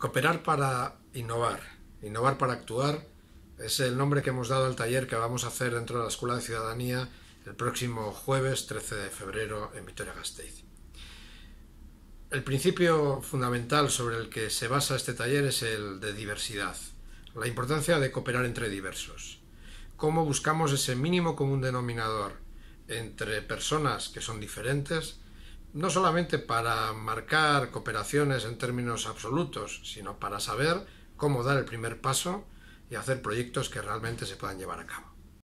Cooperar para innovar, innovar para actuar, es el nombre que hemos dado al taller que vamos a hacer dentro de la Escuela de Ciudadanía el próximo jueves 13 de febrero en Vitoria-Gasteiz. El principio fundamental sobre el que se basa este taller es el de diversidad, la importancia de cooperar entre diversos, cómo buscamos ese mínimo común denominador entre personas que son diferentes no solamente para marcar cooperaciones en términos absolutos, sino para saber cómo dar el primer paso y hacer proyectos que realmente se puedan llevar a cabo.